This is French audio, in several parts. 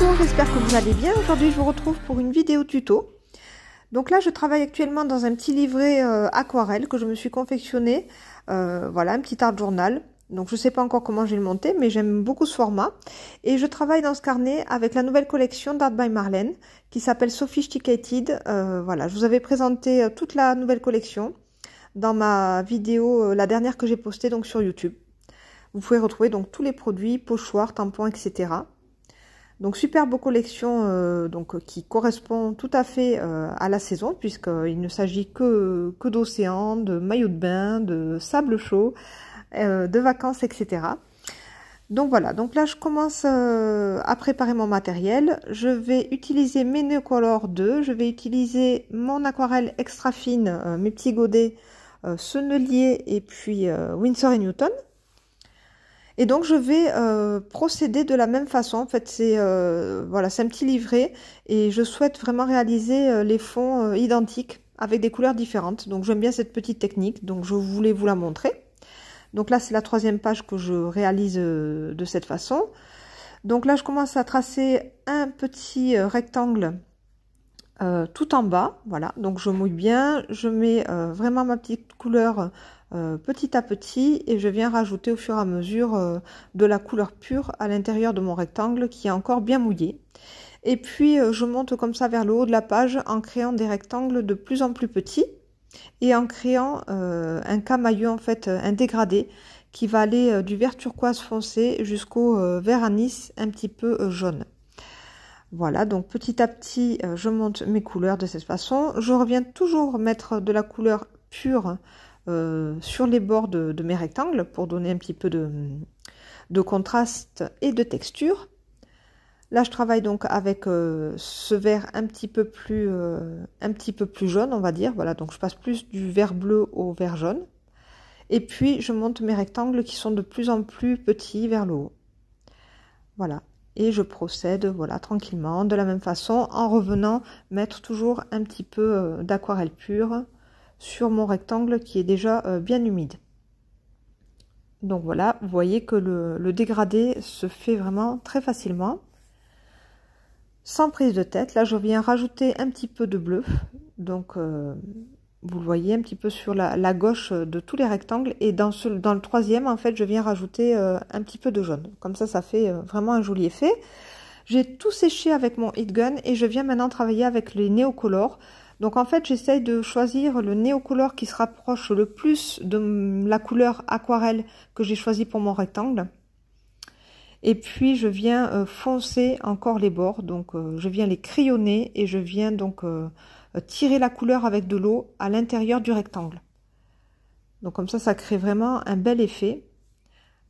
Bonjour, j'espère que vous allez bien. Aujourd'hui, je vous retrouve pour une vidéo tuto. Donc là, je travaille actuellement dans un petit livret euh, aquarelle que je me suis confectionné. Euh, voilà, un petit art journal. Donc je ne sais pas encore comment j'ai le monté, mais j'aime beaucoup ce format. Et je travaille dans ce carnet avec la nouvelle collection d'Art by Marlène qui s'appelle Sophisticated. Euh, voilà, je vous avais présenté euh, toute la nouvelle collection dans ma vidéo, la dernière que j'ai postée donc sur YouTube. Vous pouvez retrouver donc tous les produits, pochoirs, tampons, etc. Donc superbe collection euh, donc, qui correspond tout à fait euh, à la saison puisqu'il euh, ne s'agit que, que d'océans, de maillots de bain, de sable chaud, de vacances, etc. Donc voilà, donc là je commence à préparer mon matériel. Je vais utiliser mes Neocolor 2, je vais utiliser mon aquarelle extra fine, mes petits godets, ce et puis Windsor et Newton. Et donc je vais euh, procéder de la même façon. En fait, c'est euh, voilà, c'est un petit livret et je souhaite vraiment réaliser euh, les fonds identiques avec des couleurs différentes. Donc j'aime bien cette petite technique, donc je voulais vous la montrer. Donc là, c'est la troisième page que je réalise de cette façon. Donc là, je commence à tracer un petit rectangle euh, tout en bas. Voilà, donc je mouille bien, je mets euh, vraiment ma petite couleur euh, petit à petit et je viens rajouter au fur et à mesure de la couleur pure à l'intérieur de mon rectangle qui est encore bien mouillé. Et puis je monte comme ça vers le haut de la page en créant des rectangles de plus en plus petits et en créant un camaïeu en fait, un dégradé qui va aller du vert turquoise foncé jusqu'au vert anis un petit peu jaune. Voilà, donc petit à petit, euh, je monte mes couleurs de cette façon. Je reviens toujours mettre de la couleur pure euh, sur les bords de, mes rectangles pour donner un petit peu de, de, contraste et de texture. Là, je travaille donc avec euh, ce vert un petit peu plus un petit peu plus jaune, on va dire. Voilà, donc je passe plus du vert bleu au vert jaune. Et puis, je monte mes rectangles qui sont de plus en plus petits vers le haut. Voilà et je procède voilà tranquillement de la même façon en revenant mettre toujours un petit peu euh, d'aquarelle pure sur mon rectangle qui est déjà euh, bien humide donc voilà vous voyez que le, dégradé se fait vraiment très facilement sans prise de tête là je viens rajouter un petit peu de bleu donc euh, vous le voyez un petit peu sur la, gauche euh, de tous les rectangles. Et dans, dans le troisième, en fait, je viens rajouter euh, un petit peu de jaune. Comme ça, ça fait euh, vraiment un joli effet. J'ai tout séché avec mon heat gun et je viens maintenant travailler avec les néocolores. Donc en fait, j'essaye de choisir le néocolore qui se rapproche le plus de la couleur aquarelle que j'ai choisi pour mon rectangle. Et puis je viens foncer encore les bords, donc je viens les crayonner et je viens donc euh, tirer la couleur avec de l'eau à l'intérieur du rectangle. Donc comme ça, ça crée vraiment un bel effet.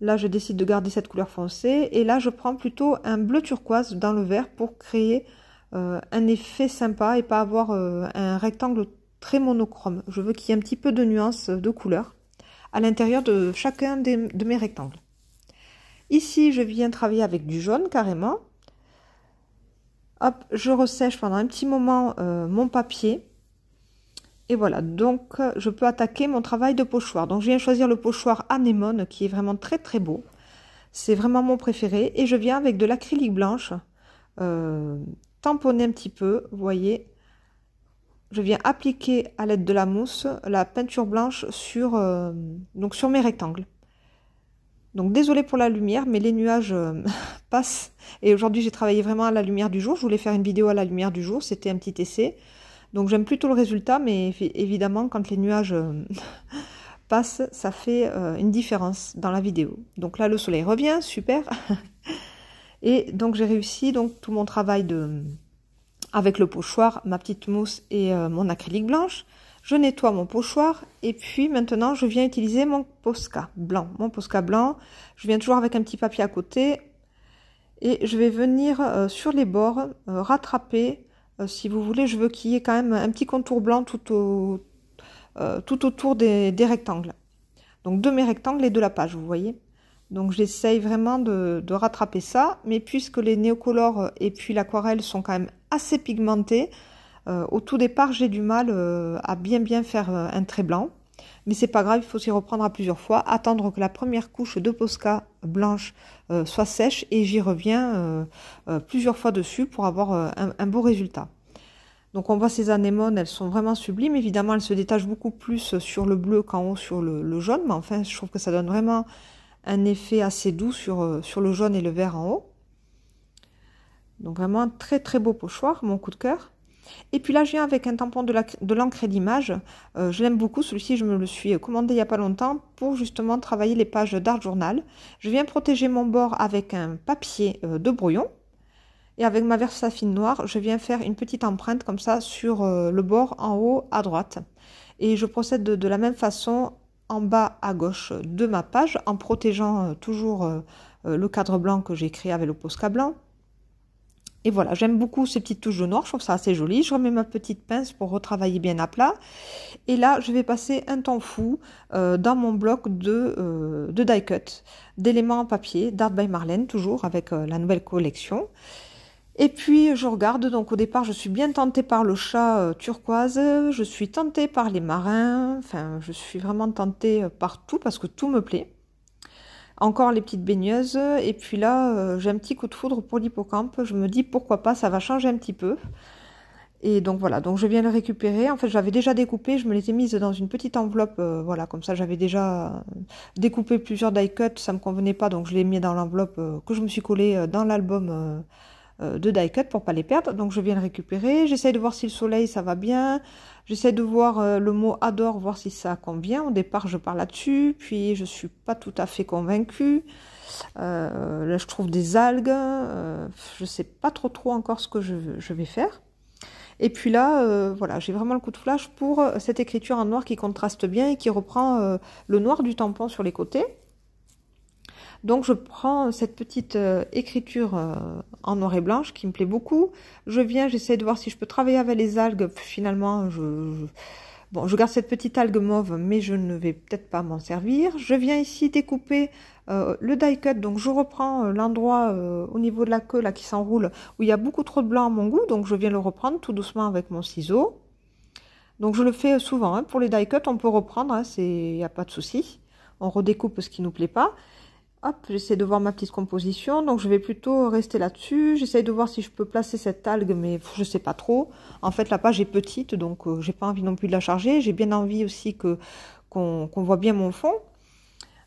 Là, je décide de garder cette couleur foncée. Et là, je prends plutôt un bleu turquoise dans le vert pour créer euh, un effet sympa et pas avoir euh, un rectangle très monochrome. Je veux qu'il y ait un petit peu de nuances de couleur à l'intérieur de chacun de mes rectangles. Ici, je viens travailler avec du jaune carrément. Hop, je ressèche pendant un petit moment euh, mon papier. Et voilà, donc euh, je peux attaquer mon travail de pochoir. Donc je viens choisir le pochoir anémone qui est vraiment très très beau. C'est vraiment mon préféré. Et je viens avec de l'acrylique blanche euh, tamponner un petit peu, vous voyez. Je viens appliquer à l'aide de la mousse la peinture blanche sur, donc sur mes rectangles. Donc désolé pour la lumière, mais les nuages euh, passent. Et aujourd'hui j'ai travaillé vraiment à la lumière du jour. Je voulais faire une vidéo à la lumière du jour, c'était un petit essai. Donc j'aime plutôt le résultat, mais évidemment quand les nuages euh, passent, ça fait euh, une différence dans la vidéo. Donc là le soleil revient, super. et donc j'ai réussi donc tout mon travail de avec le pochoir, ma petite mousse et mon acrylique blanche. Je nettoie mon pochoir et puis maintenant je viens utiliser mon Posca blanc. Mon Posca blanc, je viens toujours avec un petit papier à côté et je vais venir euh, sur les bords euh, rattraper euh, si vous voulez je veux qu'il y ait quand même un petit contour blanc tout, autour des, rectangles donc de mes rectangles et de la page vous voyez donc j'essaye vraiment de, de, rattraper ça mais puisque les néocolores et puis l'aquarelle sont quand même assez pigmentés euh, au tout départ, j'ai du mal euh, à bien bien faire euh, un trait blanc, mais c'est pas grave, il faut s'y reprendre à plusieurs fois, attendre que la première couche de Posca blanche soit sèche et j'y reviens plusieurs fois dessus pour avoir un, beau résultat. Donc on voit ces anémones, elles sont vraiment sublimes. Évidemment, elles se détachent beaucoup plus sur le bleu qu'en haut sur le, jaune, mais enfin, je trouve que ça donne vraiment un effet assez doux sur, sur le jaune et le vert en haut. Donc vraiment un très très beau pochoir, mon coup de cœur. Et puis là, j'ai avec un tampon de l'encre et d'image. Euh, je l'aime beaucoup, celui-ci, je me le suis commandé il n'y a pas longtemps pour justement travailler les pages d'art journal. Je viens protéger mon bord avec un papier euh, de brouillon. Et avec ma versafine noire, je viens faire une petite empreinte comme ça sur euh, le bord en haut à droite. Et je procède de, de, la même façon en bas à gauche de ma page en protégeant toujours le cadre blanc que j'ai créé avec le Posca blanc et voilà, j'aime beaucoup ces petites touches de noir, je trouve ça assez joli. Je remets ma petite pince pour retravailler bien à plat. Et là, je vais passer un temps fou euh, dans mon bloc de, euh, de die cut, d'éléments en papier, d'Art by Marlène, toujours avec euh, la nouvelle collection. Et puis je regarde, donc au départ je suis bien tentée par le chat turquoise, je suis tentée par les marins, enfin je suis vraiment tentée par tout parce que tout me plaît. Encore les petites baigneuses. Et puis là, euh, j'ai un petit coup de foudre pour l'hippocampe. Je me dis pourquoi pas, ça va changer un petit peu. Et donc voilà, donc je viens le récupérer. En fait, j'avais déjà découpé, je me ai mises dans une petite enveloppe, euh, voilà, comme ça j'avais déjà euh, découpé plusieurs die cuts, ça me convenait pas, donc je l'ai mis dans l'enveloppe que je me suis collée dans l'album euh, de die cut pour pas les perdre. Donc je viens le récupérer, j'essaie de voir si le soleil ça va bien, j'essaie de voir euh, le mot adore, voir si ça convient. Au départ je pars là-dessus, puis je suis pas tout à fait convaincue. Euh, là je trouve des algues, je je sais pas trop trop encore ce que je, vais faire. Et puis là, voilà, j'ai vraiment le coup de flash pour cette écriture en noir qui contraste bien et qui reprend le noir du tampon sur les côtés. Donc je prends cette petite euh, écriture euh, en noir et blanc qui me plaît beaucoup. Je viens, j'essaie de voir si je peux travailler avec les algues. Finalement, je, bon, je garde cette petite algue mauve, mais je ne vais peut-être pas m'en servir. Je viens ici découper euh, le die cut. Donc je reprends l'endroit au niveau de la queue là qui s'enroule où il y a beaucoup trop de blanc à mon goût. Donc je viens le reprendre tout doucement avec mon ciseau. Donc je le fais souvent. Hein. Pour les die cuts, on peut reprendre, il hein, n'y a pas de souci. On redécoupe ce qui nous plaît pas. Hop, j'essaie de voir ma petite composition. Donc, je vais plutôt rester là-dessus. J'essaie de voir si je peux placer cette algue, mais je ne sais pas trop. En fait, la page est petite, donc euh, j'ai pas envie non plus de la charger. J'ai bien envie aussi que qu'on voit bien mon fond.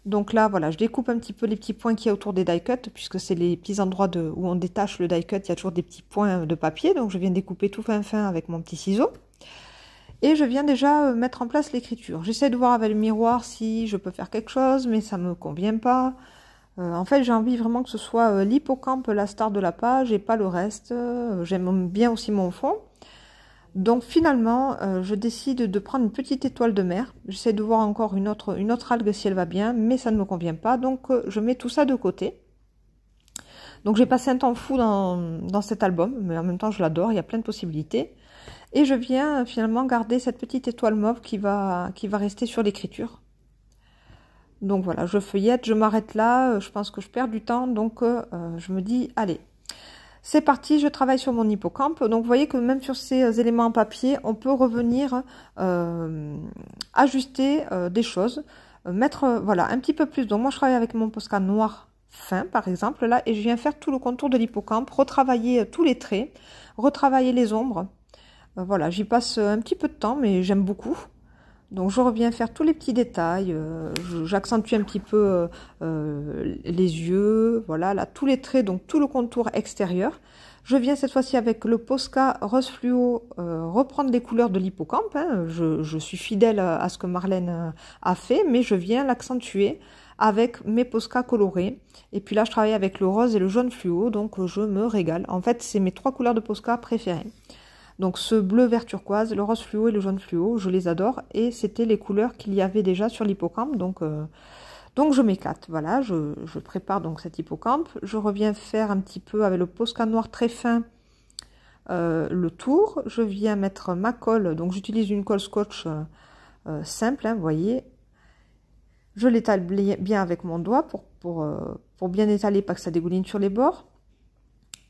Donc là, voilà, je découpe un petit peu les petits points qu'il y a autour des die cuts, puisque c'est les petits endroits où on détache le die cut, il y a toujours des petits points de papier. Donc je viens découper tout fin fin avec mon petit ciseau. Et je viens déjà euh, mettre en place l'écriture. J'essaie de voir avec le miroir si je peux faire quelque chose, mais ça ne me convient pas. Euh, en fait, j'ai envie vraiment que ce soit euh, l'hippocampe la star de la page et pas le reste. Euh, j'aime bien aussi mon fond. Donc finalement, je décide de prendre une petite étoile de mer. J'essaie de voir encore une autre, une autre algue si elle va bien, mais ça ne me convient pas. Donc je mets tout ça de côté. Donc j'ai passé un temps fou dans, dans, cet album, mais en même temps je l'adore, il y a plein de possibilités. Et je viens finalement garder cette petite étoile mauve qui va, qui va rester sur l'écriture. Donc voilà, je feuillette, je m'arrête là, euh, je pense que je perds du temps, donc euh, euh, je me dis, allez, c'est parti, je travaille sur mon hippocampe. Donc vous voyez que même sur ces éléments en papier, on peut revenir ajuster des choses, mettre voilà un petit peu plus. Donc moi je travaille avec mon Posca noir fin par exemple là et je viens faire tout le contour de l'hippocampe, retravailler tous les traits, retravailler les ombres. voilà, j'y passe un petit peu de temps mais j'aime beaucoup. Donc je reviens faire tous les petits détails, euh, j'accentue un petit peu euh, euh, les yeux, voilà, là, tous les traits, donc tout le contour extérieur. Je viens cette fois-ci avec le Posca Rose Fluo reprendre les couleurs de l'hippocampe. Hein. Je, je, suis fidèle à ce que Marlène a fait, mais je viens l'accentuer avec mes Posca colorés. Et puis là, je travaille avec le rose et le jaune fluo, donc je me régale. En fait, c'est mes trois couleurs de Posca préférées. Donc ce bleu vert turquoise, le rose fluo et le jaune fluo, je les adore. Et c'était les couleurs qu'il y avait déjà sur l'hippocampe. Donc, euh, donc je m'éclate. Voilà, je, je, prépare donc cet hippocampe. Je reviens faire un petit peu avec le Posca noir très fin euh, le tour. Je viens mettre ma colle. Donc j'utilise une colle scotch euh, simple, hein, vous voyez. Je l'étale bien avec mon doigt pour, pour, pour bien étaler, pas que ça dégouline sur les bords.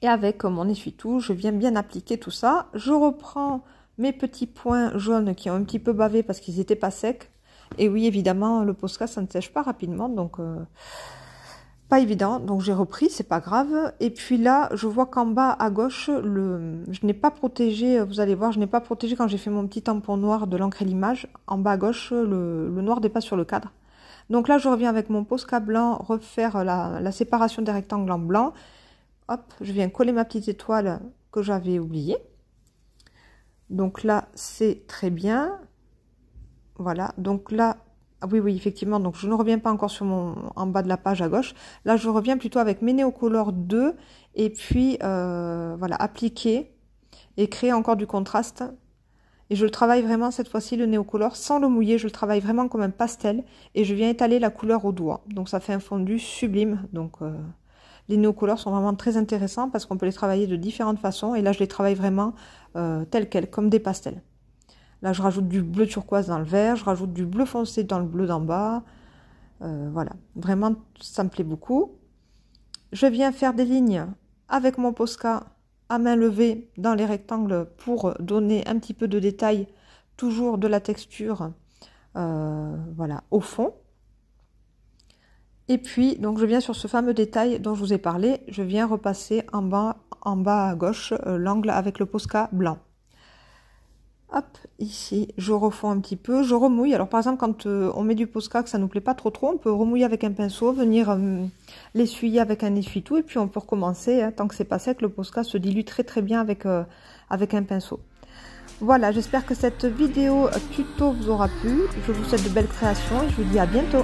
Et avec mon essuie-tout, je viens bien appliquer tout ça. Je reprends mes petits points jaunes qui ont un petit peu bavé parce qu'ils n'étaient pas secs. Et oui, évidemment, le posca, ça ne sèche pas rapidement, donc euh, pas évident. Donc j'ai repris, c'est pas grave. Et puis là, je vois qu'en bas à gauche, le, je n'ai pas protégé, vous allez voir, je n'ai pas protégé quand j'ai fait mon petit tampon noir de l'encre et l'image. En bas à gauche, le, le noir pas sur le cadre. Donc là, je reviens avec mon posca blanc refaire la, la séparation des rectangles en blanc hop, je viens coller ma petite étoile que j'avais oubliée. Donc là, c'est très bien. Voilà, donc là, ah oui, oui, effectivement, donc je ne reviens pas encore sur mon en bas de la page à gauche. Là, je reviens plutôt avec mes néocolores 2 et puis, euh, voilà, appliquer et créer encore du contraste. Et je le travaille vraiment cette fois-ci, le néocolore, sans le mouiller. Je le travaille vraiment comme un pastel et je viens étaler la couleur au doigt. Donc ça fait un fondu sublime. Donc... Euh, les néocolores sont vraiment très intéressants parce qu'on peut les travailler de différentes façons. Et là, je les travaille vraiment euh, tels quels, comme des pastels. Là, je rajoute du bleu turquoise dans le vert, je rajoute du bleu foncé dans le bleu d'en bas. Euh, voilà, vraiment, ça me plaît beaucoup. Je viens faire des lignes avec mon Posca à main levée dans les rectangles pour donner un petit peu de détail, toujours de la texture euh, voilà, au fond. Et puis, donc je viens sur ce fameux détail dont je vous ai parlé, je viens repasser en bas, en bas à gauche euh, l'angle avec le Posca blanc. Hop, ici, je refonds un petit peu, je remouille. Alors par exemple, quand euh, on met du Posca, que ça ne nous plaît pas trop trop, on peut remouiller avec un pinceau, venir euh, l'essuyer avec un essuie-tout, et puis on peut recommencer, hein, tant que c'est pas sec, le Posca se dilue très très bien avec, avec un pinceau. Voilà, j'espère que cette vidéo tuto vous aura plu. Je vous souhaite de belles créations et je vous dis à bientôt.